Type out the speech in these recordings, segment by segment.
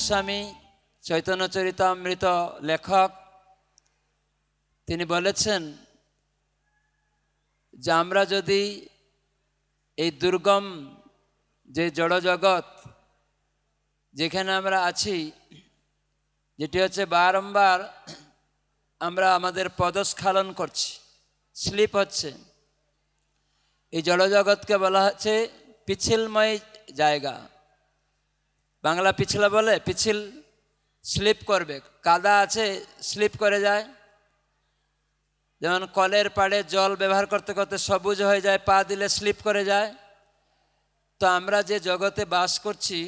গোস্বামী চৈতন্য চরিতামৃত লেখক তিনি বলেছেন যে আমরা যদি এই দুর্গম যে জড় জগৎ যেখানে আমরা আছি যেটি হচ্ছে বারম্বার আমরা আমাদের পদস্খালন করছি স্লিপ হচ্ছে এই জড়জগৎকে বলা হচ্ছে পিছিলময় জায়গা বাংলা পিছলা বলে পিছিল স্লিপ করবে কাদা আছে স্লিপ করে যায় যেমন কলের পাড়ে জল ব্যবহার করতে করতে সবুজ হয়ে যায় পা দিলে স্লিপ করে যায় তো আমরা যে জগতে বাস করছি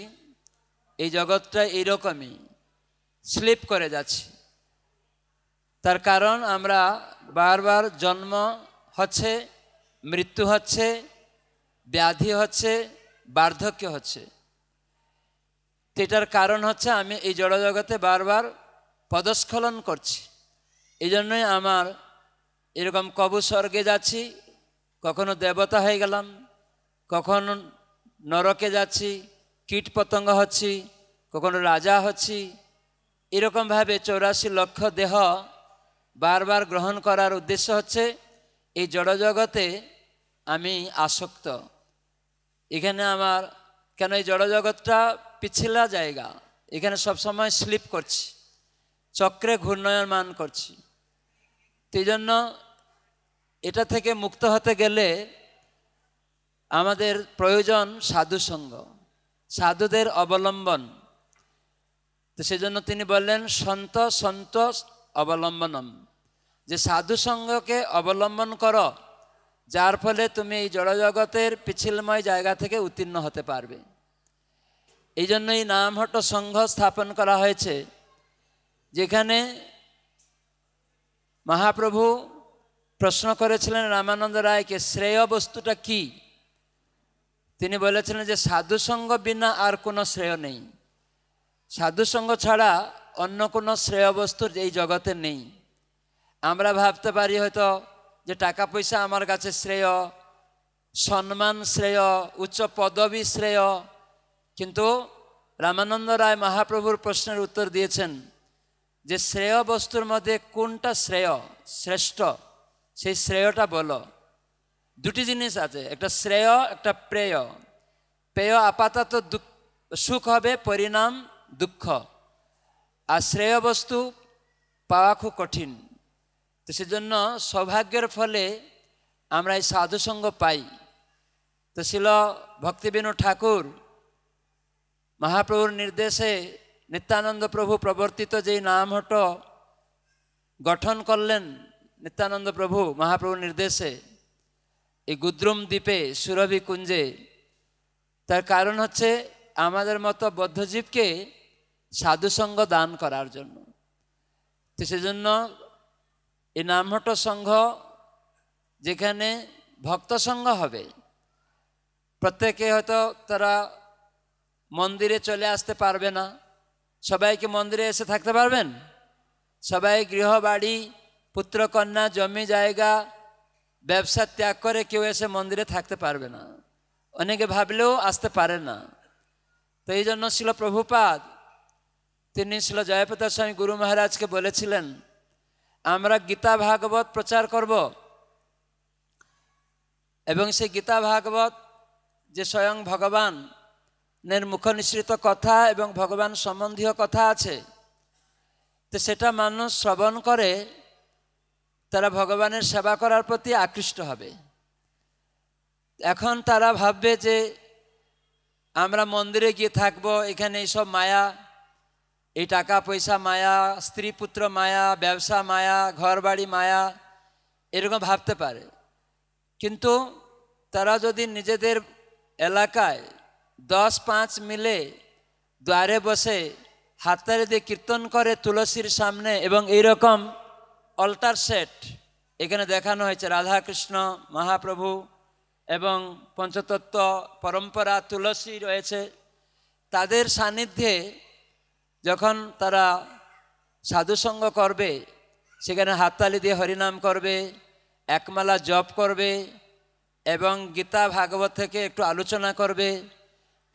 এই জগৎটা এইরকমই স্লিপ করে যাচ্ছি তার কারণ আমরা বারবার জন্ম হচ্ছে মৃত্যু হচ্ছে ব্যাধি হচ্ছে বার্ধক্য হচ্ছে তো এটার কারণ হচ্ছে আমি এই জড়জগতে বারবার পদস্খলন করছি এই জন্যই আমার এরকম কবু স্বর্গে যাচ্ছি কখনো দেবতা হয়ে গেলাম কখনো নরকে যাচ্ছি কীট পতঙ্গ হচ্ছি কখনো রাজা হচ্ছি এরকমভাবে চৌরাশি লক্ষ দেহ বারবার গ্রহণ করার উদ্দেশ্য হচ্ছে এই জড়জগতে আমি আসক্ত এখানে আমার কেন এই জড়জগৎটা পিছলা জায়গা এখানে সবসময় স্লিপ করছি চক্রে ঘূর্ণয়মান করছি সেই জন্য এটা থেকে মুক্ত হতে গেলে আমাদের প্রয়োজন সাধুসঙ্গ সাধুদের অবলম্বন তো সেজন্য তিনি বললেন সন্ত সন্ত অবলম্বনম যে সাধুসঙ্গকে অবলম্বন করো যার ফলে তুমি এই জড়জগতের পিছিলময় জায়গা থেকে উত্তীর্ণ হতে পারবে এই জন্যই নামহট্ট সংঘ স্থাপন করা হয়েছে যেখানে মহাপ্রভু প্রশ্ন করেছিলেন রামানন্দ রায়কে শ্রেয় বস্তুটা কি তিনি বলেছিলেন যে সাধুসঙ্গ বিনা আর কোনো শ্রেয় নেই সাধুসঙ্গ ছাড়া অন্য কোনো শ্রেয় বস্তু এই জগতে নেই আমরা ভাবতে পারি হয়তো যে টাকা পয়সা আমার কাছে শ্রেয় সম্মান শ্রেয় উচ্চ পদবী শ্রেয় কিন্তু রামানন্দ রায় মহাপ্রভুর প্রশ্নের উত্তর দিয়েছেন যে শ্রেয় বস্তুর মধ্যে কোনটা শ্রেয় শ্রেষ্ঠ সেই শ্রেয়টা বলো দুটি জিনিস আছে একটা শ্রেয় একটা প্রেয় পেয় আপাতত সুখ হবে পরিণাম দুঃখ আর শ্রেয় বস্তু পাওয়া খুব কঠিন তো সেজন্য সৌভাগ্যের ফলে আমরা এই সাধুসঙ্গ পাই তো ছিল ভক্তিবিনু ঠাকুর মহাপ্রভুর নির্দেশে নিত্যানন্দ প্রভু প্রবর্তিত যেই নামহট গঠন করলেন নিত্যানন্দ প্রভু মহাপ্রভুর নির্দেশে এই গুদ্রুম দ্বীপে সুরভি কুঞ্জে তার কারণ হচ্ছে আমাদের মতো বদ্ধজীবকে সাধুসঙ্গ দান করার জন্য তো সেজন্য এই নামহট সংঘ যেখানে ভক্ত সংঘ হবে প্রত্যেকে হয়তো তারা মন্দিরে চলে আসতে পারবে না সবাইকে মন্দিরে এসে থাকতে পারবেন সবাই গৃহবাড়ি পুত্রকন্যা জমি জায়গা ব্যবসা ত্যাগ করে কেউ এসে মন্দিরে থাকতে পারবে না অনেকে ভাবলেও আসতে পারে না তো এই জন্য ছিল প্রভুপাদ তিনি ছিল জয়প্রতা স্বামী গুরু মহারাজকে বলেছিলেন আমরা গীতা ভাগবত প্রচার করব এবং সেই গীতা ভাগবত যে স্বয়ং ভগবান মুখ নিঃসৃত কথা এবং ভগবান সম্বন্ধীয় কথা আছে তো সেটা মানুষ শ্রবণ করে তারা ভগবানের সেবা করার প্রতি আকৃষ্ট হবে এখন তারা ভাববে যে আমরা মন্দিরে গিয়ে থাকব এখানে এইসব মায়া এই টাকা পয়সা মায়া স্ত্রী পুত্র মায়া ব্যবসা মায়া ঘর বাড়ি মায়া এরকম ভাবতে পারে কিন্তু তারা যদি নিজেদের এলাকায় দশ পাঁচ মিলে দ্বারে বসে হাতারে দিয়ে কীর্তন করে তুলসীর সামনে এবং এইরকম অল্টার সেট এখানে দেখানো হয়েছে রাধাকৃষ্ণ মহাপ্রভু এবং পঞ্চতত্ত্ব পরম্পরা তুলসী রয়েছে তাদের সান্নিধ্যে যখন তারা সাধুসঙ্গ করবে সেখানে হাততালি দিয়ে হরিনাম করবে একমালা জপ করবে এবং গীতা ভাগবত থেকে একটু আলোচনা করবে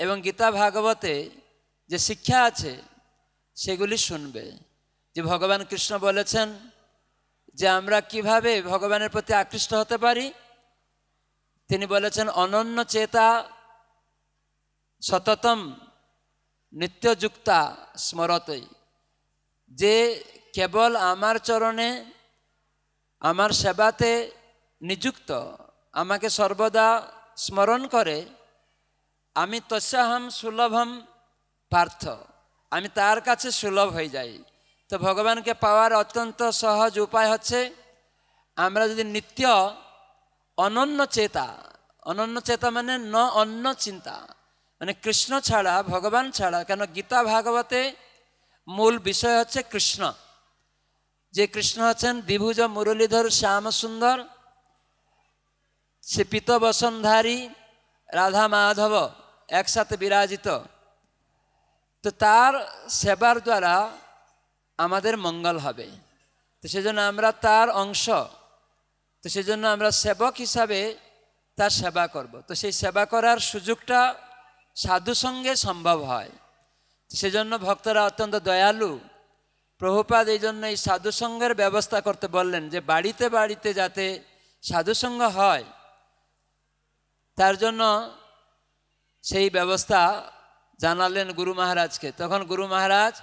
এবং গীতা ভাগবতে যে শিক্ষা আছে সেগুলি শুনবে যে ভগবান কৃষ্ণ বলেছেন যে আমরা কিভাবে ভগবানের প্রতি আকৃষ্ট হতে পারি তিনি বলেছেন অনন্য চেতা সততম নিত্যযুক্তা স্মরতেই যে কেবল আমার চরণে আমার সেবাতে নিযুক্ত আমাকে সর্বদা স্মরণ করে আমি তসাহাম সুলভম পার্থ আমি তার কাছে সুলভ হয়ে যাই তো ভগবানকে পাওয়ার অত্যন্ত সহজ উপায় হচ্ছে আমরা যদি নিত্য অনন্য চেতা অনন্য চেতা মানে ন অন্য চিন্তা মানে কৃষ্ণ ছাড়া ভগবান ছাড়া কেন গীতা ভাগবতে মূল বিষয় হচ্ছে কৃষ্ণ যে কৃষ্ণ হচ্ছেন দ্বিভুজ মুরলীধর শ্যাম সুন্দর সে বসন্ধারী রাধা মাধব একসাথে বিরাজিত তো তার সেবার দ্বারা আমাদের মঙ্গল হবে তো সেজন্য আমরা তার অংশ তো সেজন্য আমরা সেবক হিসাবে তার সেবা করব। তো সেই সেবা করার সুযোগটা সাধু সঙ্গে সম্ভব হয় সেজন্য ভক্তরা অত্যন্ত দয়ালু প্রভুপাদ এই জন্য এই সাধুসঙ্গের ব্যবস্থা করতে বললেন যে বাড়িতে বাড়িতে যাতে সাধুসঙ্গ হয় তার জন্য সেই ব্যবস্থা জানালেন গুরু মহারাজকে তখন গুরু মহারাজ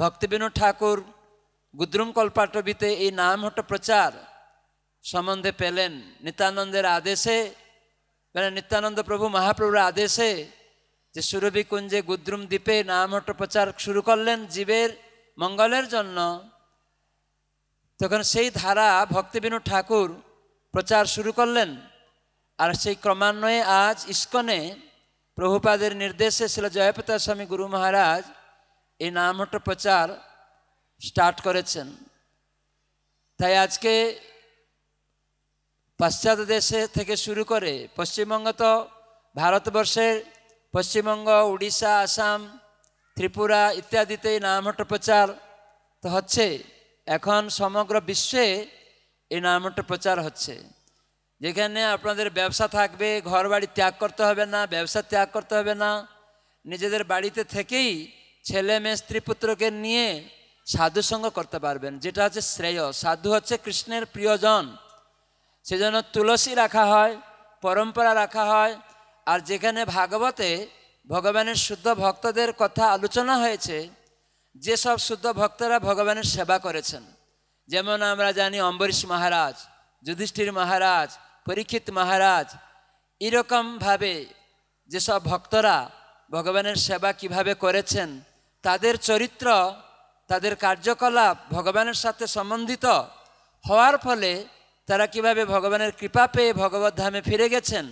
ভক্তিবিনু ঠাকুর গুদ্রুম কল্পাটবিতে এই নাম হট প্রচার সম্বন্ধে পেলেন নিত্যানন্দের আদেশে মানে নিত্যানন্দ প্রভু মহাপ্রভুর আদেশে যে সুরভি কুঞ্জে গুদ্রুম দ্বীপে নাম হট প্রচার শুরু করলেন জীবের মঙ্গলের জন্য তখন সেই ধারা ভক্তিবিনু ঠাকুর প্রচার শুরু করলেন আর সেই ক্রমান্বয়ে আজ ইস্কনে প্রভুপাদের নির্দেশে ছিল জয়পিতা স্বামী গুরু মহারাজ এই নামহট্ট প্রচার স্টার্ট করেছেন তাই আজকে পাশ্চাত্য দেশে থেকে শুরু করে পশ্চিমবঙ্গ তো ভারতবর্ষের পশ্চিমবঙ্গ উড়িষ্যা আসাম ত্রিপুরা ইত্যাদিতে এই নামহট্ট প্রচার তো হচ্ছে এখন সমগ্র বিশ্বে এই নামহট্ট প্রচার হচ্ছে যেখানে আপনাদের ব্যবসা থাকবে ঘর বাড়ি ত্যাগ করতে হবে না ব্যবসা ত্যাগ করতে হবে না নিজেদের বাড়িতে থেকেই ছেলে মেয়ে স্ত্রী পুত্রকে নিয়ে সাধুসঙ্গ করতে পারবেন যেটা হচ্ছে শ্রেয় সাধু হচ্ছে কৃষ্ণের প্রিয়জন সেজন্য তুলসী রাখা হয় পরম্পরা রাখা হয় আর যেখানে ভাগবতে ভগবানের শুদ্ধ ভক্তদের কথা আলোচনা হয়েছে যেসব শুদ্ধ ভক্তরা ভগবানের সেবা করেছেন যেমন আমরা জানি অম্বরীশ মহারাজ যুধিষ্ঠির মহারাজ পরীক্ষিত মহারাজ এরকমভাবে যেসব ভক্তরা ভগবানের সেবা কিভাবে করেছেন তাদের চরিত্র তাদের কার্যকলাপ ভগবানের সাথে সম্বন্ধিত হওয়ার ফলে তারা কিভাবে ভগবানের কৃপা পেয়ে ভগবত ধামে ফিরে গেছেন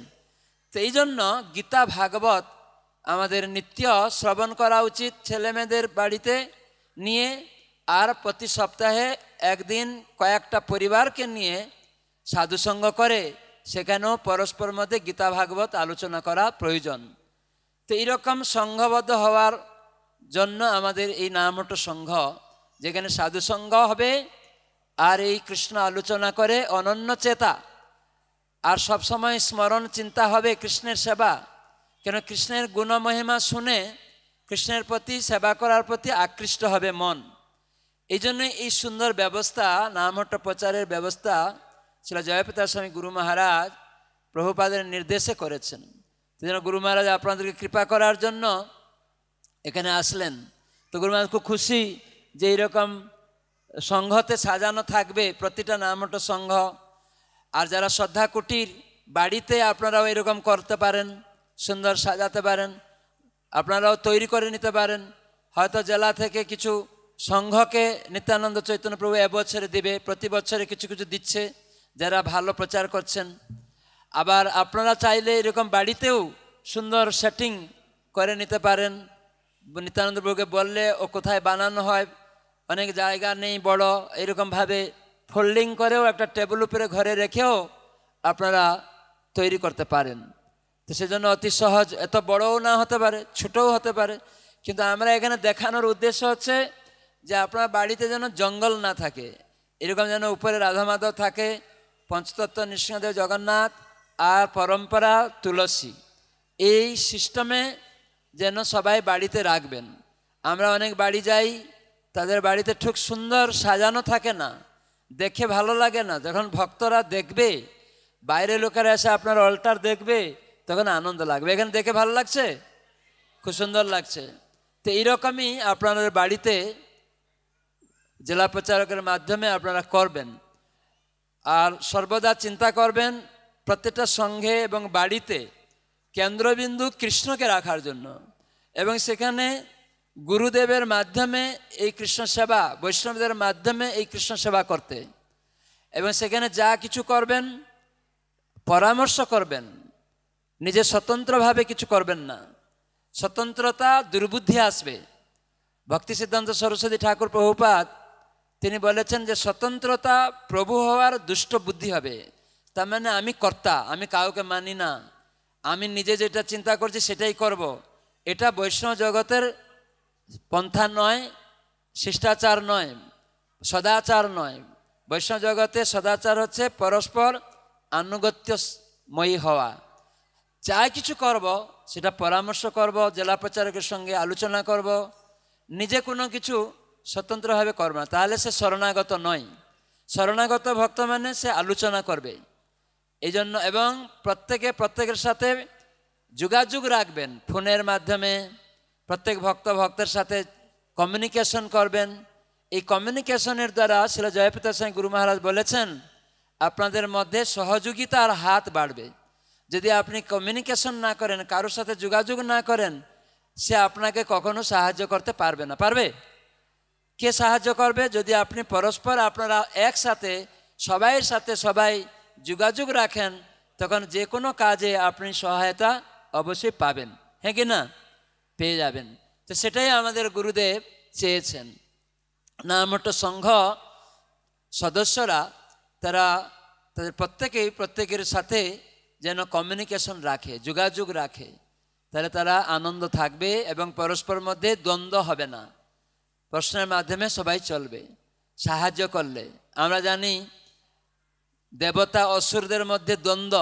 সেই জন্য গীতা ভাগবত আমাদের নিত্য শ্রবণ করা উচিত ছেলেমেয়েদের বাড়িতে নিয়ে আর প্রতি সপ্তাহে একদিন কয়েকটা পরিবারকে নিয়ে সাধুসঙ্গ করে সেখানেও পরস্পর মধ্যে গীতা ভাগবত আলোচনা করা প্রয়োজন তো এরকম সংঘবদ্ধ হওয়ার জন্য আমাদের এই নামটো সংঘ যেখানে সংঘ হবে আর এই কৃষ্ণ আলোচনা করে অনন্য চেতা আর সবসময় স্মরণ চিন্তা হবে কৃষ্ণের সেবা কেন কৃষ্ণের গুণমহিমা শুনে কৃষ্ণের প্রতি সেবা করার প্রতি আকৃষ্ট হবে মন এই জন্য এই সুন্দর ব্যবস্থা নামহট্ট প্রচারের ব্যবস্থা শিলা জয়প্রতা স্বামী গুরু মহারাজ প্রভুপাদের নির্দেশে করেছেন যেন গুরু মহারাজ আপনাদেরকে কৃপা করার জন্য এখানে আসলেন তো গুরু মহারাজ খুব খুশি যে এইরকম সংঘতে সাজানো থাকবে প্রতিটা নামটো সংঘ আর যারা শ্রদ্ধা কুটির বাড়িতে আপনারাও এরকম করতে পারেন সুন্দর সাজাতে পারেন আপনারাও তৈরি করে নিতে পারেন হয়তো জেলা থেকে কিছু সংঘকে নিত্যানন্দ চৈতন্য প্রভু এবছরে দিবে প্রতি বছরে কিছু কিছু দিচ্ছে যারা ভালো প্রচার করছেন আবার আপনারা চাইলে এরকম বাড়িতেও সুন্দর সেটিং করে নিতে পারেন নিত্যানন্দবাবুকে বললে ও কোথায় বানানো হয় অনেক জায়গা নেই বড় এরকমভাবে ফোল্ডিং করেও একটা টেবিল উপরে ঘরে রেখেও আপনারা তৈরি করতে পারেন তো সেজন্য অতি সহজ এত বড়ও না হতে পারে ছোটও হতে পারে কিন্তু আমরা এখানে দেখানোর উদ্দেশ্য হচ্ছে যে আপনার বাড়িতে যেন জঙ্গল না থাকে এরকম যেন উপরে রাধা মাধব থাকে পঞ্চতত্ত্ব নৃসিংহদেব জগন্নাথ আর পরম্পরা তুলসী এই সিস্টেমে যেন সবাই বাড়িতে রাখবেন আমরা অনেক বাড়ি যাই তাদের বাড়িতে ঠিক সুন্দর সাজানো থাকে না দেখে ভালো লাগে না যখন ভক্তরা দেখবে বাইরে লোকেরা এসে আপনার অল্টার দেখবে তখন আনন্দ লাগবে এখানে দেখে ভালো লাগছে খুব সুন্দর লাগছে তো এইরকমই আপনাদের বাড়িতে জেলা প্রচারকের মাধ্যমে আপনারা করবেন আর সর্বদা চিন্তা করবেন প্রত্যেকটা সঙ্ঘে এবং বাড়িতে কেন্দ্রবিন্দু কৃষ্ণকে রাখার জন্য এবং সেখানে গুরুদেবের মাধ্যমে এই কৃষ্ণ সেবা বৈষ্ণবদের মাধ্যমে এই কৃষ্ণ সেবা করতে এবং সেখানে যা কিছু করবেন পরামর্শ করবেন নিজে স্বতন্ত্রভাবে কিছু করবেন না স্বতন্ত্রতা দুর্বুদ্ধি আসবে ভক্তি সিদ্ধান্ত সরস্বতী ঠাকুর প্রভুপাত তিনি বলেছেন যে স্বতন্ত্রতা প্রভু হওয়ার দুষ্ট বুদ্ধি হবে তার মানে আমি কর্তা আমি কাউকে মানি না আমি নিজে যেটা চিন্তা করছি সেটাই করব। এটা বৈষ্ণব জগতের পন্থা নয় শিষ্টাচার নয় সদাচার নয় বৈষ্ণব জগতে সদাচার হচ্ছে পরস্পর আনুগত্যময়ী হওয়া যা কিছু করব সেটা পরামর্শ করব জেলা প্রচারকের সঙ্গে আলোচনা করব নিজে কোনো কিছু স্বতন্ত্রভাবে করবে না তাহলে সে শরণাগত নয় শরণাগত ভক্ত মানে সে আলোচনা করবে এই জন্য এবং প্রত্যেকে প্রত্যেকের সাথে যোগাযোগ রাখবেন ফোনের মাধ্যমে প্রত্যেক ভক্ত ভক্তের সাথে কমিউনিকেশন করবেন এই কমিউনিকেশনের দ্বারা শিলা জয়প্রতা সিং গুরু মহারাজ বলেছেন আপনাদের মধ্যে সহযোগিতার হাত বাড়বে যদি আপনি কমিউনিকেশন না করেন কারোর সাথে যোগাযোগ না করেন সে আপনাকে কখনো সাহায্য করতে পারবে না পারবে কে সাহায্য করবে যদি আপনি পরস্পর আপনারা একসাথে সবাইয়ের সাথে সবাই যোগাযোগ রাখেন তখন যে কোনো কাজে আপনি সহায়তা অবশ্যই পাবেন হ্যাঁ কি না পেয়ে যাবেন তো সেটাই আমাদের গুরুদেব চেয়েছেন মোট সংঘ সদস্যরা তারা তাদের প্রত্যেকেই প্রত্যেকের সাথে যেন কমিউনিকেশন রাখে যোগাযোগ রাখে তাহলে তারা আনন্দ থাকবে এবং পরস্পর মধ্যে দ্বন্দ্ব হবে না প্রশ্নের মাধ্যমে সবাই চলবে সাহায্য করলে আমরা জানি দেবতা অসুরদের মধ্যে দ্বন্দ্ব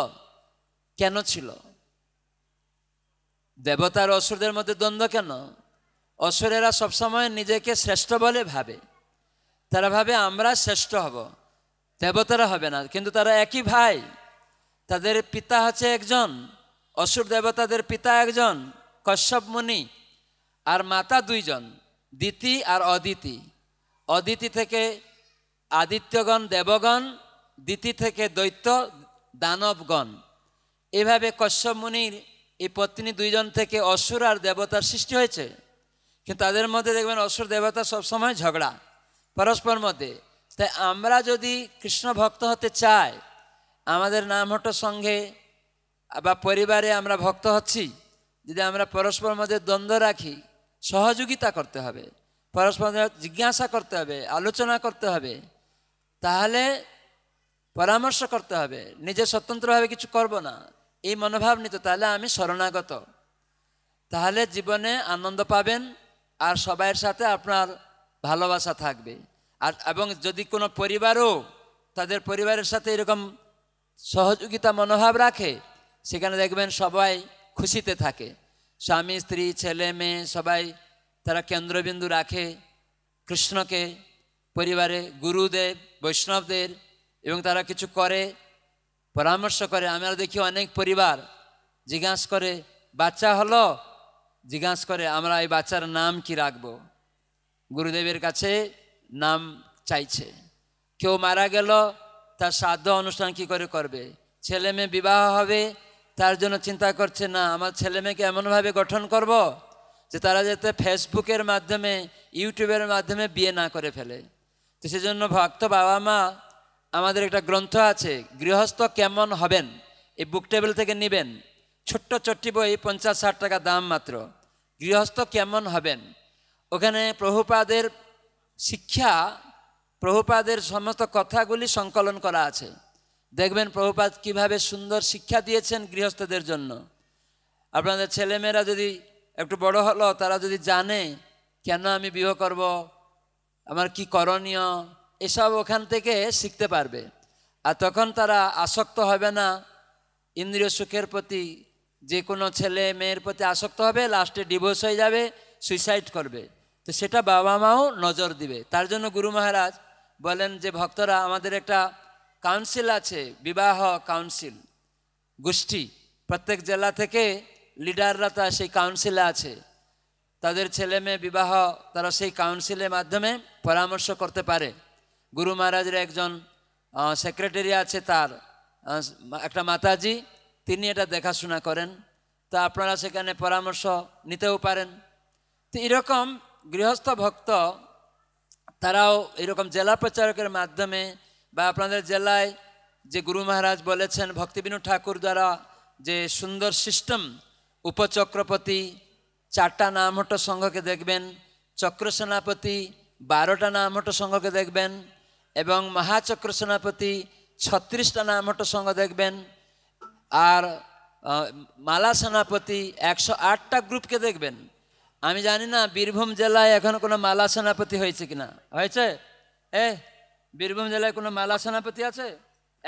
কেন ছিল দেবতার অসুরদের মধ্যে দ্বন্দ্ব কেন অসুরেরা সবসময় নিজেকে শ্রেষ্ঠ বলে ভাবে তারা ভাবে আমরা শ্রেষ্ঠ হব দেবতারা হবে না কিন্তু তারা একই ভাই তাদের পিতা হচ্ছে একজন অসুর দেবতাদের পিতা একজন কশ্যপ মুনি আর মাতা দুইজন দিতি আর অদিতি অদিতি থেকে আদিত্যগণ দেবগণ দিতি থেকে দৈত্য দানবগণ এভাবে কশ্যপ মুনির এই পত্নী দুইজন থেকে অসুর আর দেবতার সৃষ্টি হয়েছে কিন্তু তাদের মধ্যে দেখবেন অসুর দেবতা সবসময় ঝগড়া পরস্পর মধ্যে তাই আমরা যদি কৃষ্ণ ভক্ত হতে চাই আমাদের নাম হট সঙ্গে বা পরিবারে আমরা ভক্ত হচ্ছি যদি আমরা পরস্পর মধ্যে দ্বন্দ্ব রাখি সহযোগিতা করতে হবে পরস্পর জিজ্ঞাসা করতে হবে আলোচনা করতে হবে তাহলে পরামর্শ করতে হবে নিজে স্বতন্ত্রভাবে কিছু করব না এই মনোভাব নিতে তাহলে আমি শরণাগত তাহলে জীবনে আনন্দ পাবেন আর সবাইয়ের সাথে আপনার ভালোবাসা থাকবে আর এবং যদি কোনো পরিবারও তাদের পরিবারের সাথে এরকম সহযোগিতা মনোভাব রাখে সেখানে দেখবেন সবাই খুশিতে থাকে স্বামী স্ত্রী ছেলে মেয়ে সবাই তারা কেন্দ্রবিন্দু রাখে কৃষ্ণকে পরিবারে গুরুদেব বৈষ্ণবদের এবং তারা কিছু করে পরামর্শ করে আমরা দেখি অনেক পরিবার জিজ্ঞাস করে বাচ্চা হলো জিজ্ঞাস করে আমরা এই বাচ্চার নাম কি রাখব গুরুদেবের কাছে নাম চাইছে কেউ মারা গেল তার শ্রাদ্ধ অনুষ্ঠান কি করে করবে ছেলে মেয়ে বিবাহ হবে তার জন্য চিন্তা করছে না আমার ছেলে মেয়েকে এমনভাবে গঠন করব যে তারা যাতে ফেসবুকের মাধ্যমে ইউটিউবের মাধ্যমে বিয়ে না করে ফেলে তো সেজন্য ভক্ত বাবা মা আমাদের একটা গ্রন্থ আছে গৃহস্থ কেমন হবেন এই বুক টেবিল থেকে নেবেন ছোট্ট চট্টি বই পঞ্চাশ ষাট টাকা দাম মাত্র গৃহস্থ কেমন হবেন ওখানে প্রভুপাদের শিক্ষা প্রভুপাদের সমস্ত কথাগুলি সংকলন করা আছে দেখবেন প্রভুপাত কিভাবে সুন্দর শিক্ষা দিয়েছেন গৃহস্থদের জন্য আপনাদের ছেলেমেয়েরা যদি একটু বড় হলো তারা যদি জানে কেন আমি বিবাহ করব আমার কি করণীয় এসব ওখান থেকে শিখতে পারবে আর তখন তারা আসক্ত হবে না ইন্দ্রিয় সুখের প্রতি যে কোনো ছেলে মেয়ের প্রতি আসক্ত হবে লাস্টে ডিভোর্স হয়ে যাবে সুইসাইড করবে তো সেটা বাবা মাও নজর দিবে তার জন্য গুরু মহারাজ বলেন যে ভক্তরা আমাদের একটা কাউন্সিল আছে বিবাহ কাউন্সিল গোষ্ঠী প্রত্যেক জেলা থেকে লিডাররা তা সেই কাউন্সিলে আছে তাদের ছেলে মেয়ে বিবাহ তারা সেই কাউন্সিলের মাধ্যমে পরামর্শ করতে পারে গুরু মহারাজের একজন সেক্রেটারি আছে তার একটা মাতাজি তিনি এটা দেখাশোনা করেন তা আপনারা সেখানে পরামর্শ নিতেও পারেন তো এরকম গৃহস্থ ভক্ত তারাও এরকম জেলা প্রচারকের মাধ্যমে বা আপনাদের জেলায় যে গুরু মহারাজ বলেছেন ভক্তিবিনু ঠাকুর দ্বারা যে সুন্দর সিস্টেম উপচক্রপতি চারটা নামহট্ট সংঘকে দেখবেন চক্র সেনাপতি বারোটা হট সংঘকে দেখবেন এবং মহাচক্র সেনাপতি ছত্রিশটা নামহট্ট সংঘ দেখবেন আর মালা সেনাপতি একশো আটটা গ্রুপকে দেখবেন আমি জানি না বীরভূম জেলায় এখন কোনো মালা সেনাপতি হয়েছে কিনা হয়েছে এ বীরভূম জেলায় কোনো মেলা সেনাপতি আছে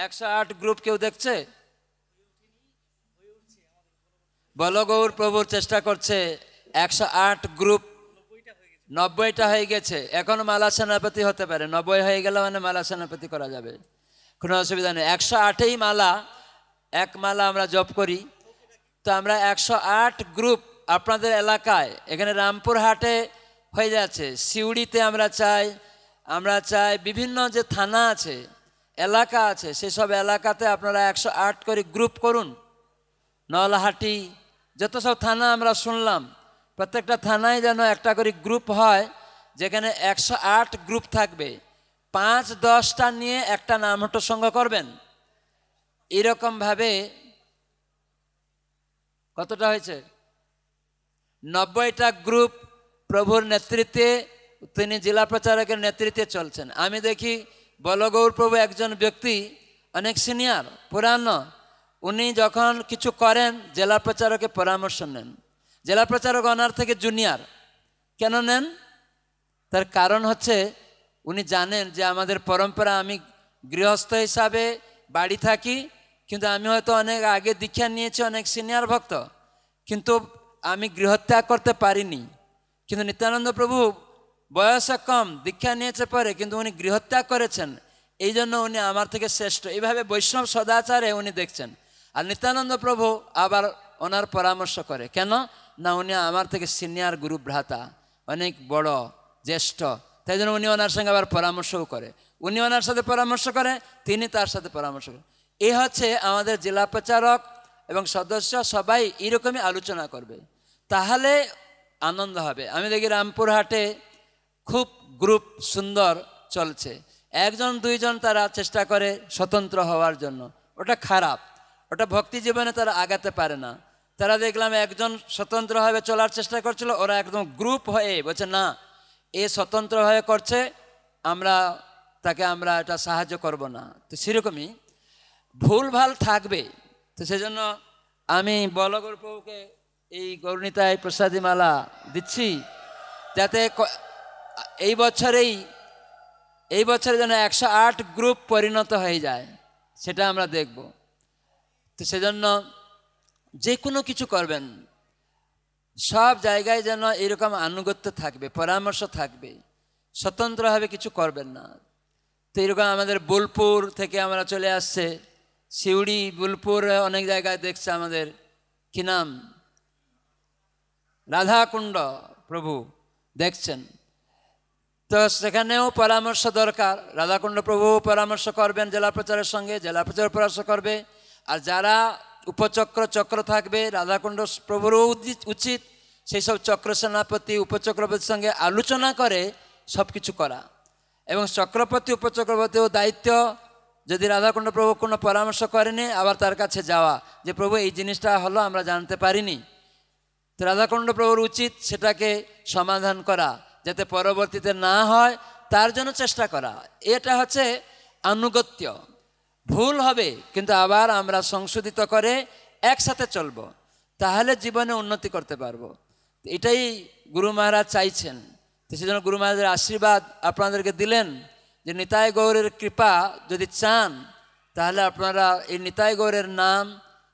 একশো আট গ্রুপ কেউ দেখছে বলগৌর প্রভুর চেষ্টা করছে একশো আট গ্রুপ নব্বইটা হয়ে গেছে এখনও মালা সেনাপতি হতে পারে নব্বই হয়ে গেলে মানে মালা সেনাপতি করা যাবে কোনো অসুবিধা নেই একশো আটেই মালা এক মালা আমরা জপ করি তো আমরা একশো আট গ্রুপ আপনাদের এলাকায় এখানে রামপুরহাটে হয়ে যাচ্ছে সিউড়িতে আমরা চাই আমরা চাই বিভিন্ন যে থানা আছে এলাকা আছে সেসব এলাকাতে আপনারা একশো আট করে গ্রুপ করুন নলহাটি যত সব থানা আমরা শুনলাম প্রত্যেকটা থানায় যেন একটা করে গ্রুপ হয় যেখানে একশো আট গ্রুপ থাকবে পাঁচ দশটা নিয়ে একটা নাম নামহট্ট সঙ্গ করবেন এরকমভাবে কতটা হয়েছে নব্বইটা গ্রুপ প্রভুর নেতৃত্বে তিনি জেলা প্রচারকের নেতৃত্বে চলছেন আমি দেখি বলগৌর প্রভু একজন ব্যক্তি অনেক সিনিয়র পুরানো উনি যখন কিছু করেন জেলা প্রচারকে পরামর্শ নেন জেলা প্রচারক ওনার থেকে জুনিয়র কেন নেন তার কারণ হচ্ছে উনি জানেন যে আমাদের পরম্পরা আমি গৃহস্থ হিসাবে বাড়ি থাকি কিন্তু আমি হয়তো অনেক আগে দীক্ষা নিয়েছি অনেক সিনিয়র ভক্ত কিন্তু আমি গৃহত্যাগ করতে পারিনি কিন্তু নিত্যানন্দ প্রভু বয়স কম দীক্ষা নিয়েছে পরে কিন্তু উনি গৃহত্যাগ করেছেন এই জন্য উনি আমার থেকে শ্রেষ্ঠ এইভাবে বৈষ্ণব সদাচারে উনি দেখছেন আর নিত্যানন্দ প্রভু আবার ওনার পরামর্শ করে কেন না উনি আমার থেকে সিনিয়র গুরু ভ্রাতা অনেক বড় জ্যেষ্ঠ তাই জন্য উনি ওনার সঙ্গে আবার পরামর্শও করে উনি ওনার সাথে পরামর্শ করে তিনি তার সাথে পরামর্শ করেন এ হচ্ছে আমাদের জেলা প্রচারক এবং সদস্য সবাই এরকমই আলোচনা করবে তাহলে আনন্দ হবে আমি দেখি রামপুরহাটে খুব গ্রুপ সুন্দর চলছে একজন দুইজন তারা চেষ্টা করে স্বতন্ত্র হওয়ার জন্য ওটা খারাপ ওটা ভক্তি জীবনে তারা আগাতে পারে না তারা দেখলাম একজন স্বতন্ত্রভাবে চলার চেষ্টা করছিল ওরা একদম গ্রুপ হয়ে বলছে না এ স্বতন্ত্রভাবে করছে আমরা তাকে আমরা এটা সাহায্য করব না তো সেরকমই ভুল ভাল থাকবে তো সেজন্য আমি বলগর প্রভুকে এই গরুণিতায় প্রসাদী মালা দিচ্ছি যাতে এই বছরেই এই বছরে যেন একশো আট গ্রুপ পরিণত হয়ে যায় সেটা আমরা দেখব তো সেজন্য যে কোনো কিছু করবেন সব জায়গায় যেন এরকম আনুগত্য থাকবে পরামর্শ থাকবে স্বতন্ত্রভাবে কিছু করবেন না তো এরকম আমাদের বোলপুর থেকে আমরা চলে আসছে সিউড়ি বোলপুর অনেক জায়গায় দেখছে আমাদের কি নাম রাধাকুণ্ড প্রভু দেখছেন তো সেখানেও পরামর্শ দরকার রাধাকুণ্ড প্রভু পরামর্শ করবেন জেলা প্রচারের সঙ্গে জেলা প্রচার পরামর্শ করবে আর যারা উপচক্র চক্র থাকবে রাধাকুণ্ড প্রভুরও উচিত সেই সব চক্র সেনাপতি উপচক্রপতির সঙ্গে আলোচনা করে সব কিছু করা এবং চক্রপতি উপচক্রপতিও দায়িত্ব যদি রাধাকুণ্ড প্রভু কোনো পরামর্শ করেনি আবার তার কাছে যাওয়া যে প্রভু এই জিনিসটা হলো আমরা জানতে পারিনি তো রাধাকুণ্ড প্রভুর উচিত সেটাকে সমাধান করা যাতে পরবর্তীতে না হয় তার জন্য চেষ্টা করা এটা হচ্ছে আনুগত্য ভুল হবে কিন্তু আবার আমরা সংশোধিত করে একসাথে চলব তাহলে জীবনে উন্নতি করতে পারবো এটাই গুরু মহারাজ চাইছেন তো সেজন্য গুরু মহারাজের আশীর্বাদ আপনাদেরকে দিলেন যে নিতাই গৌরের কৃপা যদি চান তাহলে আপনারা এই নিতাই গৌরের নাম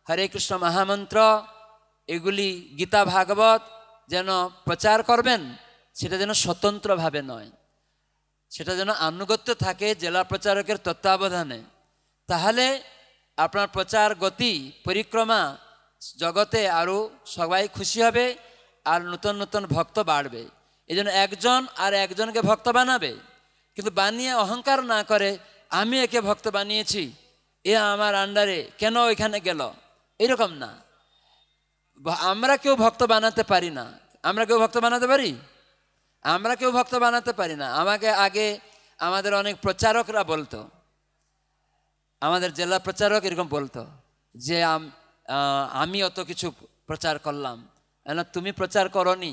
হরে কৃষ্ণ মহামন্ত্র এগুলি গীতা ভাগবত যেন প্রচার করবেন সেটা যেন স্বতন্ত্রভাবে নয় সেটা যেন আনুগত্য থাকে জেলা প্রচারকের তত্ত্বাবধানে তাহলে আপনার প্রচার গতি পরিক্রমা জগতে আরও সবাই খুশি হবে আর নতুন নতুন ভক্ত বাড়বে এই একজন আর একজনকে ভক্ত বানাবে কিন্তু বানিয়ে অহংকার না করে আমি একে ভক্ত বানিয়েছি এ আমার আন্ডারে কেন ওইখানে গেল এরকম না আমরা কেউ ভক্ত বানাতে পারি না আমরা কেউ ভক্ত বানাতে পারি আমরা কেউ ভক্ত বানাতে পারি না আমাকে আগে আমাদের অনেক প্রচারকরা বলতো আমাদের জেলা প্রচারক এরকম বলতো যে আমি অত কিছু প্রচার করলাম না তুমি প্রচার করনি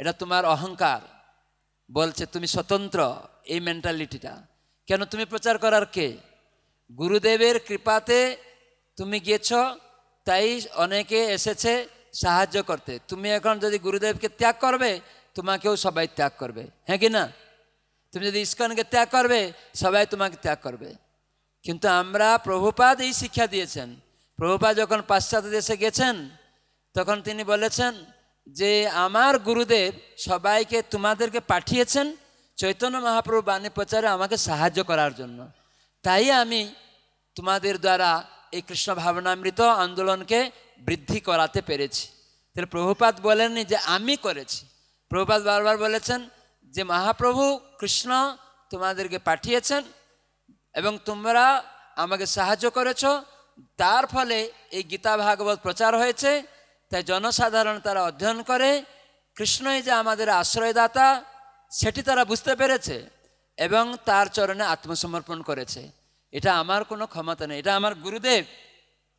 এটা তোমার অহংকার বলছে তুমি স্বতন্ত্র এই মেন্টালিটিটা কেন তুমি প্রচার করার কে গুরুদেবের কৃপাতে তুমি গিয়েছ তাই অনেকে এসেছে সাহায্য করতে তুমি এখন যদি গুরুদেবকে ত্যাগ করবে তোমাকেও সবাই ত্যাগ করবে হ্যাঁ কি না তুমি যদি ইস্কনকে ত্যাগ করবে সবাই তোমাকে ত্যাগ করবে কিন্তু আমরা প্রভুপাদ এই শিক্ষা দিয়েছেন প্রভুপাদ যখন পাশ্চাত্য দেশে গেছেন তখন তিনি বলেছেন যে আমার গুরুদেব সবাইকে তোমাদেরকে পাঠিয়েছেন চৈতন্য মহাপ্রভু বাণী প্রচারে আমাকে সাহায্য করার জন্য তাই আমি তোমাদের দ্বারা এই কৃষ্ণ ভাবনামৃত আন্দোলনকে বৃদ্ধি করাতে পেরেছি তাহলে প্রভুপাত বলেননি যে আমি করেছি প্রভুপাত বারবার বলেছেন যে মহাপ্রভু কৃষ্ণ তোমাদেরকে পাঠিয়েছেন এবং তোমরা আমাকে সাহায্য করেছ তার ফলে এই গীতা ভাগবত প্রচার হয়েছে তাই জনসাধারণ তারা অধ্যয়ন করে কৃষ্ণই যে আমাদের আশ্রয়দাতা সেটি তারা বুঝতে পেরেছে এবং তার চরণে আত্মসমর্পণ করেছে এটা আমার কোনো ক্ষমতা নেই এটা আমার গুরুদেব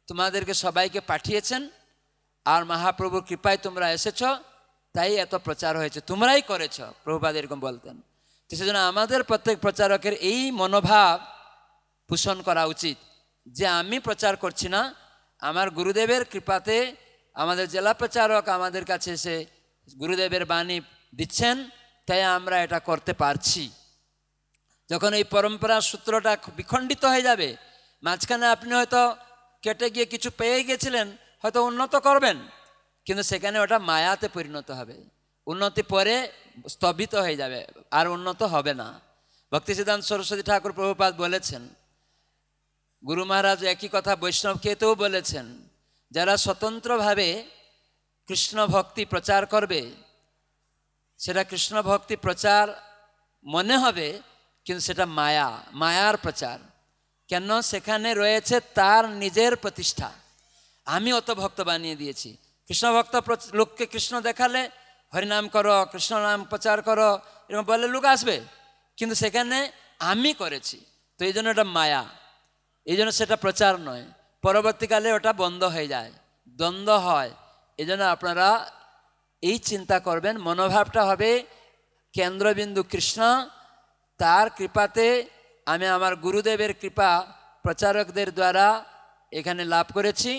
তোমাদেরকে সবাইকে পাঠিয়েছেন আর মহাপ্রভুর কৃপায় তোমরা এসেছো তাই এত প্রচার হয়েছে তোমরাই করেছ প্রভুপাদ এরকম বলতেন তো সেজন্য আমাদের প্রত্যেক প্রচারকের এই মনোভাব পোষণ করা উচিত যে আমি প্রচার করছি না আমার গুরুদেবের কৃপাতে আমাদের জেলা প্রচারক আমাদের কাছে এসে গুরুদেবের বাণী দিচ্ছেন তাই আমরা এটা করতে পারছি যখন এই পরম্পরা সূত্রটা বিখণ্ডিত হয়ে যাবে মাঝখানে আপনি হয়তো কেটে গিয়ে কিছু পেয়ে গেছিলেন হয়তো উন্নত করবেন কিন্তু সেখানে ওটা মায়াতে পরিণত হবে উন্নতি পরে স্তবিত হয়ে যাবে আর উন্নত হবে না ভক্তি সিদ্ধান্ত সরস্বতী ঠাকুর প্রভুপাত বলেছেন গুরু মহারাজ একই কথা বৈষ্ণবকেতেও বলেছেন যারা স্বতন্ত্রভাবে কৃষ্ণ ভক্তি প্রচার করবে সেটা কৃষ্ণ ভক্তি প্রচার মনে হবে কিন্তু সেটা মায়া মায়ার প্রচার কেন সেখানে রয়েছে তার নিজের প্রতিষ্ঠা আমি অত ভক্ত বানিয়ে দিয়েছি কৃষ্ণ ভক্ত লোককে কৃষ্ণ দেখালে হরিনাম করো কৃষ্ণ নাম প্রচার করো এরকম বললে লোক আসবে কিন্তু সেখানে আমি করেছি তো এই জন্য এটা মায়া এই জন্য সেটা প্রচার নয় পরবর্তীকালে ওটা বন্ধ হয়ে যায় দ্বন্দ্ব হয় এই জন্য আপনারা এই চিন্তা করবেন মনোভাবটা হবে কেন্দ্রবিন্দু কৃষ্ণ তার কৃপাতে আমি আমার গুরুদেবের কৃপা প্রচারকদের দ্বারা এখানে লাভ করেছি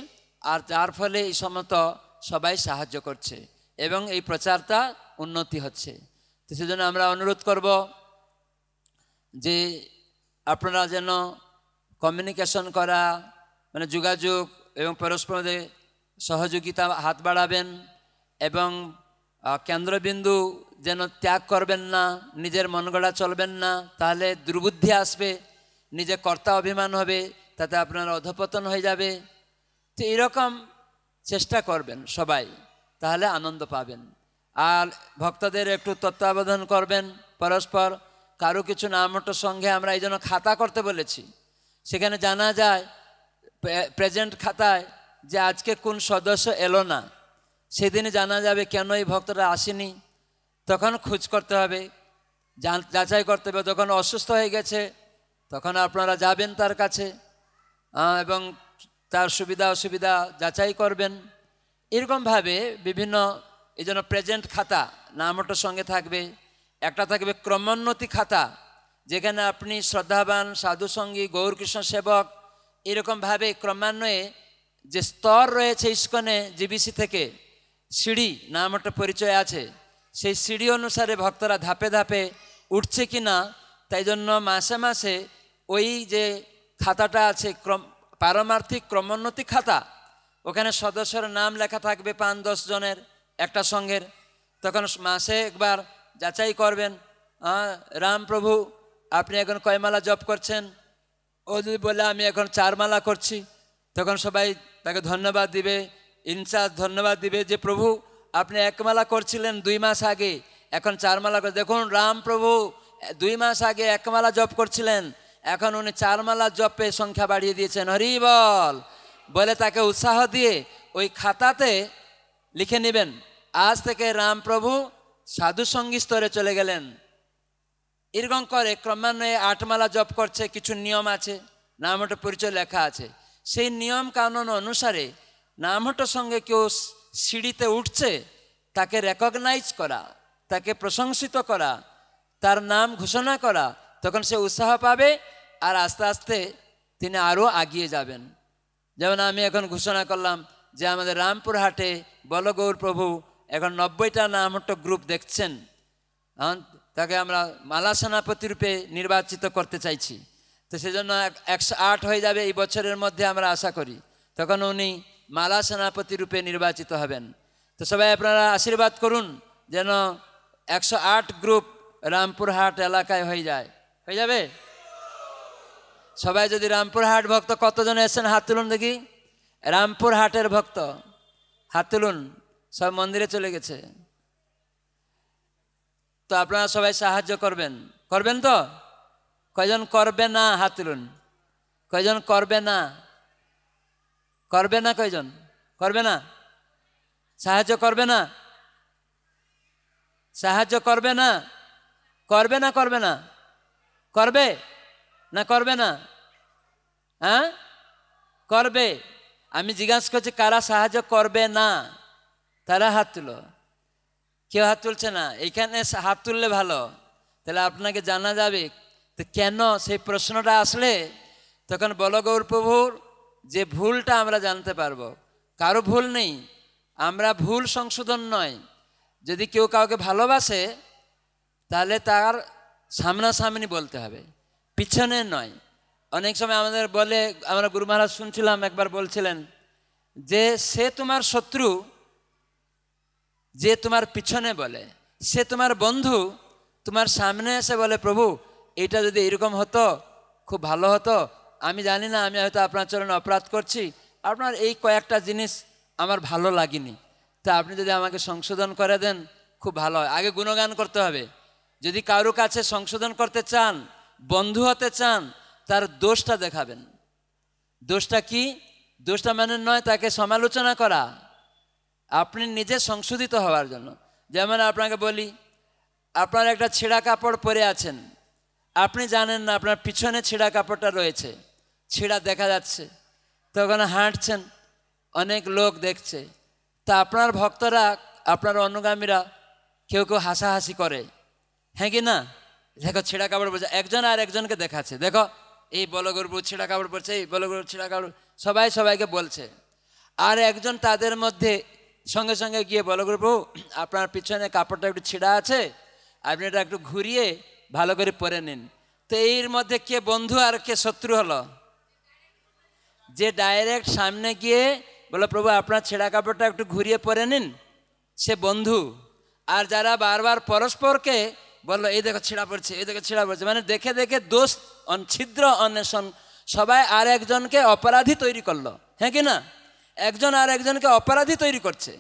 আর যার ফলে এই সমস্ত সবাই সাহায্য করছে এবং এই প্রচারটা উন্নতি হচ্ছে তো সেজন্য আমরা অনুরোধ করব যে আপনারা যেন কমিউনিকেশন করা মানে যোগাযোগ এবং পরস্পরে সহযোগিতা হাত বাড়াবেন এবং কেন্দ্রবিন্দু যেন ত্যাগ করবেন না নিজের মনগড়া চলবেন না তাহলে দুর্বুদ্ধি আসবে নিজে কর্তা অভিমান হবে তাতে আপনার অধপতন হয়ে যাবে তো এরকম চেষ্টা করবেন সবাই তাহলে আনন্দ পাবেন আর ভক্তদের একটু তত্ত্বাবধান করবেন পরস্পর কারো কিছু নামটো সঙ্গে আমরা এই জন্য খাতা করতে বলেছি সেখানে জানা যায় প্রেজেন্ট খাতায় যে আজকে কোন সদস্য এলো না সেদিনে জানা যাবে কেন এই ভক্তরা আসেনি তখন খোঁজ করতে হবে যাচাই করতে হবে তখন অসুস্থ হয়ে গেছে তখন আপনারা যাবেন তার কাছে এবং তার সুবিধা অসুবিধা যাচাই করবেন এরকমভাবে বিভিন্ন এই জন্য প্রেজেন্ট খাতা নাম সঙ্গে থাকবে একটা থাকবে ক্রমোন্নতি খাতা যেখানে আপনি শ্রদ্ধাবান সাধুসঙ্গী গৌরকৃষ্ণ সেবক এরকমভাবে ক্রমান্বয়ে যে স্তর রয়েছে ইস্কনে জিবিসি থেকে সিঁড়ি নাম পরিচয় আছে সেই সিঁড়ি অনুসারে ভক্তরা ধাপে ধাপে উঠছে কি না তাই জন্য মাসে মাসে ওই যে খাতাটা আছে ক্রম পারমার্থিক ক্রমোন্নতি খাতা ওখানে সদস্যের নাম লেখা থাকবে পাঁচ দশ জনের একটা সঙ্গের তখন মাসে একবার যাচাই করবেন রাম প্রভু আপনি এখন কয় মালা জপ করছেন ও যদি বলে আমি এখন চার মালা করছি তখন সবাই তাকে ধন্যবাদ দিবে ইনচার্জ ধন্যবাদ দিবে যে প্রভু আপনি এক মালা করছিলেন দুই মাস আগে এখন চার মালা দেখুন রাম প্রভু দুই মাস আগে এক মালা জপ করছিলেন এখন উনি চারমালা জপে সংখ্যা বাড়িয়ে দিয়েছেন হরি বল বলে তাকে উৎসাহ দিয়ে ওই খাতাতে লিখে নেবেন আজ থেকে রামপ্রভু সঙ্গী স্তরে চলে গেলেন এরকম করে ক্রমান্বয়ে আটমালা জপ করছে কিছু নিয়ম আছে নামহট্ট পরিচয় লেখা আছে সেই নিয়ম কানুন অনুসারে নামহট সঙ্গে কেউ সিঁড়িতে উঠছে তাকে রেকগনাইজ করা তাকে প্রশংসিত করা তার নাম ঘোষণা করা তখন সে উৎসাহ পাবে আর আস্তে আস্তে তিনি আরও আগিয়ে যাবেন যেমন আমি এখন ঘোষণা করলাম যে আমাদের রামপুরহাটে বলগৌর প্রভু এখন নব্বইটা নামট গ্রুপ দেখছেন তাকে আমরা মালা সেনাপতি রূপে নির্বাচিত করতে চাইছি তো সেজন্য একশো আট হয়ে যাবে এই বছরের মধ্যে আমরা আশা করি তখন উনি মালা সেনাপতি রূপে নির্বাচিত হবেন তো সবাই আপনারা আশীর্বাদ করুন যেন একশো আট গ্রুপ রামপুরহাট এলাকায় হয়ে যায় হয়ে যাবে সবাই যদি রামপুরহাট ভক্ত কতজন এসেছেন হাত তুলুন দেখি রামপুরহাটের ভক্ত হাত তুলুন সব মন্দিরে চলে গেছে তো আপনারা সবাই সাহায্য করবেন করবেন তো কয়জন করবে না হাত তুলুন কয়জন করবে না করবে না কয়জন করবে না সাহায্য করবে না সাহায্য করবে না করবে না করবে না করবে না করবে না হ্যাঁ করবে আমি জিজ্ঞাসা করছি কারা সাহায্য করবে না তারা হাত তুলো কেউ হাত তুলছে না এইখানে হাত তুললে ভালো তাহলে আপনাকে জানা যাবে তো কেন সেই প্রশ্নটা আসলে তখন বলগৌর প্রভুর যে ভুলটা আমরা জানতে পারবো কারো ভুল নেই আমরা ভুল সংশোধন নয় যদি কেউ কাউকে ভালোবাসে তাহলে তার সামনাসামনি বলতে হবে পিছনে নয় অনেক সময় আমাদের বলে আমরা গুরু মহারাজ শুনছিলাম একবার বলছিলেন যে সে তোমার শত্রু যে তোমার পিছনে বলে সে তোমার বন্ধু তোমার সামনে এসে বলে প্রভু এটা যদি এরকম হতো খুব ভালো হতো আমি জানি না আমি হয়তো আপনার চরণে অপরাধ করছি আপনার এই কয়েকটা জিনিস আমার ভালো লাগেনি তা আপনি যদি আমাকে সংশোধন করে দেন খুব ভালো হয় আগে গুণগান করতে হবে যদি কারো কাছে সংশোধন করতে চান বন্ধু হতে চান তার দোষটা দেখাবেন দোষটা কি দোষটা মানে নয় তাকে সমালোচনা করা আপনি নিজে সংশোধিত হওয়ার জন্য যেমন আপনাকে বলি আপনার একটা ছেঁড়া কাপড় পরে আছেন আপনি জানেন না আপনার পিছনে ছেঁড়া কাপড়টা রয়েছে ছেঁড়া দেখা যাচ্ছে তখন হাঁটছেন অনেক লোক দেখছে তা আপনার ভক্তরা আপনার অনুগামীরা কেউ কেউ হাসাহাসি করে হ্যাঁ কি না দেখো ছেঁড়া কাপড় পরছে একজন আর একজনকে দেখাচ্ছে দেখো এই বলগরবু ছেঁড়া কাপড় পরছে এই বলগরু ছেঁড়া কাপড় সবাই সবাইকে বলছে আর একজন তাদের মধ্যে সঙ্গে সঙ্গে গিয়ে বলগরপু আপনার পিছনে কাপড়টা একটু ছেঁড়া আছে আপনি এটা একটু ঘুরিয়ে ভালো করে পরে নিন তো এর মধ্যে কে বন্ধু আর কে শত্রু হলো যে ডাইরেক্ট সামনে গিয়ে বলো প্রভু আপনার ছেঁড়া কাপড়টা একটু ঘুরিয়ে পরে নিন সে বন্ধু আর যারা বারবার পরস্পরকে বলল এই দেখো ছিঁড়া পড়ছে এই দেখো ছিঁড়া পড়ছে মানে দেখে দেখে দোষ ছিদ্র অন্বেষণ সবাই আর একজনকে অপরাধী তৈরি করলো হ্যাঁ কি না একজন আর একজনকে অপরাধী তৈরি করছে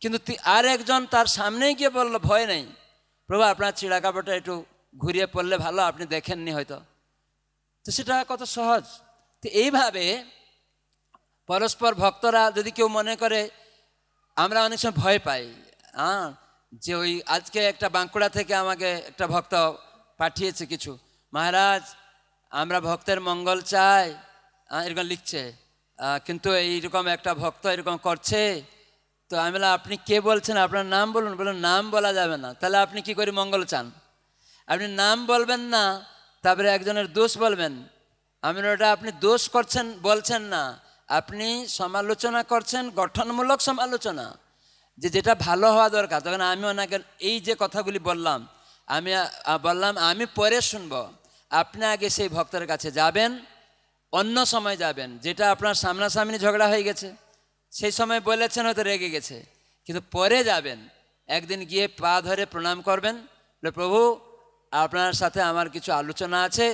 কিন্তু আর একজন তার সামনে গিয়ে বলল ভয় নেই প্রভু আপনার চিড়া কাপড়টা একটু ঘুরিয়ে পড়লে ভালো আপনি দেখেননি হয়তো তো সেটা কত সহজ তো এইভাবে পরস্পর ভক্তরা যদি কেউ মনে করে আমরা অনেক সময় ভয় পাই হ্যাঁ যে ওই আজকে একটা বাঁকুড়া থেকে আমাকে একটা ভক্ত পাঠিয়েছে কিছু মহারাজ আমরা ভক্তের মঙ্গল চাই এরকম লিখছে কিন্তু এইরকম একটা ভক্ত এরকম করছে তো আমি বললাম আপনি কে বলছেন আপনার নাম বলুন বলুন নাম বলা যাবে না তাহলে আপনি কি করে মঙ্গল চান আপনি নাম বলবেন না তারপরে একজনের দোষ বলবেন আমি ওটা আপনি দোষ করছেন বলছেন না আপনি সমালোচনা করছেন গঠনমূলক সমালোচনা যে যেটা ভালো হওয়া দরকার তখন আমি ওনাকে এই যে কথাগুলি বললাম আমি বললাম আমি পরে শুনব আপনি আগে সেই ভক্তের কাছে যাবেন অন্য সময় যাবেন যেটা আপনার সামনাসামনি ঝগড়া হয়ে গেছে সেই সময় বলেছেন হয়তো রেগে গেছে কিন্তু পরে যাবেন একদিন গিয়ে পা ধরে প্রণাম করবেন প্রভু আপনার সাথে আমার কিছু আলোচনা আছে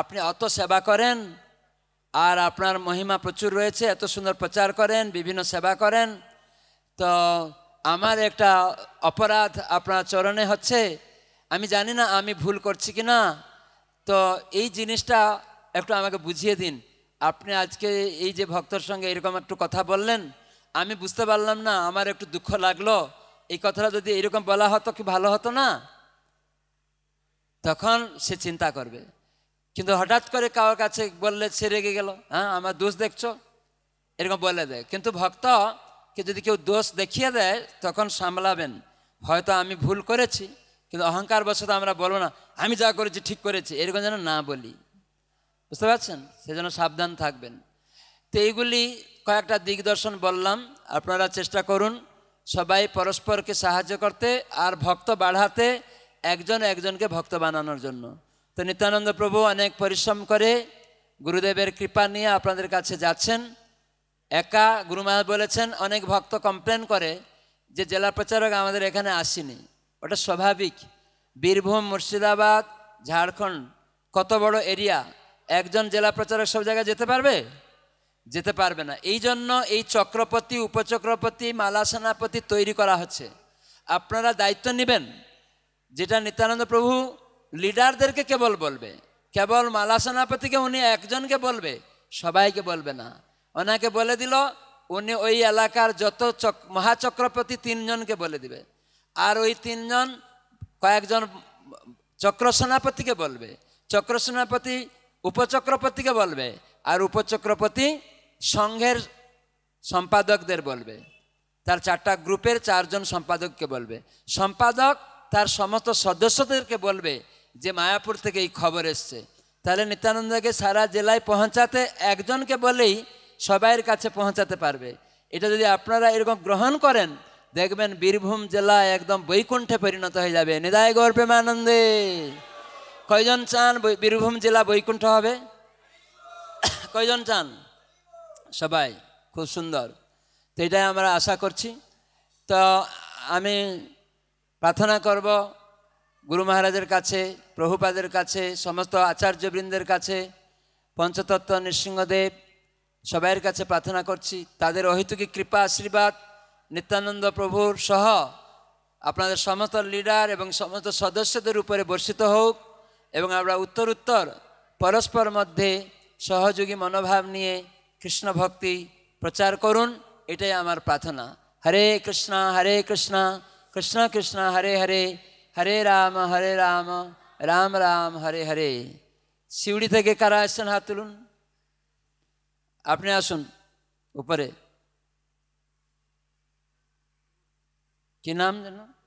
আপনি অত সেবা করেন আর আপনার মহিমা প্রচুর রয়েছে এত সুন্দর প্রচার করেন বিভিন্ন সেবা করেন তো আমার একটা অপরাধ আপনার চরণে হচ্ছে আমি জানি না আমি ভুল করছি কি না তো এই জিনিসটা একটু আমাকে বুঝিয়ে দিন আপনি আজকে এই যে ভক্তর সঙ্গে এরকম একটু কথা বললেন আমি বুঝতে পারলাম না আমার একটু দুঃখ লাগলো এই কথাটা যদি এরকম বলা হতো কি ভালো হতো না তখন সে চিন্তা করবে কিন্তু হঠাৎ করে কারোর কাছে বললে সে রেগে গেল হ্যাঁ আমার দোষ দেখছো এরকম বলে দেয় কিন্তু ভক্ত কে যদি কেউ দোষ দেখিয়ে দেয় তখন সামলাবেন হয়তো আমি ভুল করেছি কিন্তু অহংকার বশত আমরা বলবো না আমি যা করেছি ঠিক করেছি এরকম যেন না বলি বুঝতে পারছেন সেজন্য সাবধান থাকবেন তো এইগুলি কয়েকটা দিগদর্শন বললাম আপনারা চেষ্টা করুন সবাই পরস্পরকে সাহায্য করতে আর ভক্ত বাড়াতে একজন একজনকে ভক্ত বানানোর জন্য তো নিত্যানন্দ প্রভু অনেক পরিশ্রম করে গুরুদেবের কৃপা নিয়ে আপনাদের কাছে যাচ্ছেন একা গুরু মহারাজ বলেছেন অনেক ভক্ত কমপ্লেন করে যে জেলা প্রচারক আমাদের এখানে আসেনি ওটা স্বাভাবিক বীরভূম মুর্শিদাবাদ ঝাড়খণ্ড কত বড় এরিয়া একজন জেলা প্রচারক সব জায়গায় যেতে পারবে যেতে পারবে না এই জন্য এই চক্রপতি উপচক্রপতি মালা সেনাপতি তৈরি করা হচ্ছে আপনারা দায়িত্ব নেবেন যেটা নিত্যানন্দ প্রভু লিডারদেরকে কেবল বলবে কেবল মালা সেনাপতিকে উনি একজনকে বলবে সবাইকে বলবে না ওনাকে বলে দিল উনি ওই এলাকার যত চক মহাচক্রপতি তিনজনকে বলে দিবে আর ওই তিনজন কয়েকজন চক্র সেনাপতিকে বলবে চক্র সেনাপতি উপচক্রপতিকে বলবে আর উপচক্রপতি সংঘের সম্পাদকদের বলবে তার চারটা গ্রুপের চারজন সম্পাদককে বলবে সম্পাদক তার সমস্ত সদস্যদেরকে বলবে যে মায়াপুর থেকে এই খবর এসছে তাহলে নিত্যানন্দকে সারা জেলায় পৌঁছাতে একজনকে বলেই সবাইয়ের কাছে পৌঁছাতে পারবে এটা যদি আপনারা এরকম গ্রহণ করেন দেখবেন বীরভূম জেলা একদম বৈকুণ্ঠে পরিণত হয়ে যাবে নিদায় গর্বে আনন্দে কয়জন চান বীরভূম জেলা বৈকুণ্ঠ হবে কয়জন চান সবাই খুব সুন্দর তো এটাই আমরা আশা করছি তো আমি প্রার্থনা করব গুরু মহারাজের কাছে প্রভুপাদের কাছে সমস্ত আচার্যবৃন্দের কাছে পঞ্চতত্ত্ব নৃসিংহদেব সবাইয়ের কাছে প্রার্থনা করছি তাদের অহেতুকি কৃপা আশীর্বাদ নিত্যানন্দ প্রভুর সহ আপনাদের সমস্ত লিডার এবং সমস্ত সদস্যদের উপরে বর্ষিত হোক এবং আমরা উত্তর উত্তর পরস্পর মধ্যে সহযোগী মনোভাব নিয়ে কৃষ্ণ ভক্তি প্রচার করুন এটাই আমার প্রার্থনা হরে কৃষ্ণ হরে কৃষ্ণ কৃষ্ণ কৃষ্ণ হরে হরে হরে রাম হরে রাম রাম রাম হরে হরে শিউড়ি থেকে কারা আসছেন হাত তুলুন આપણે આસુન ऊपर है नाम देना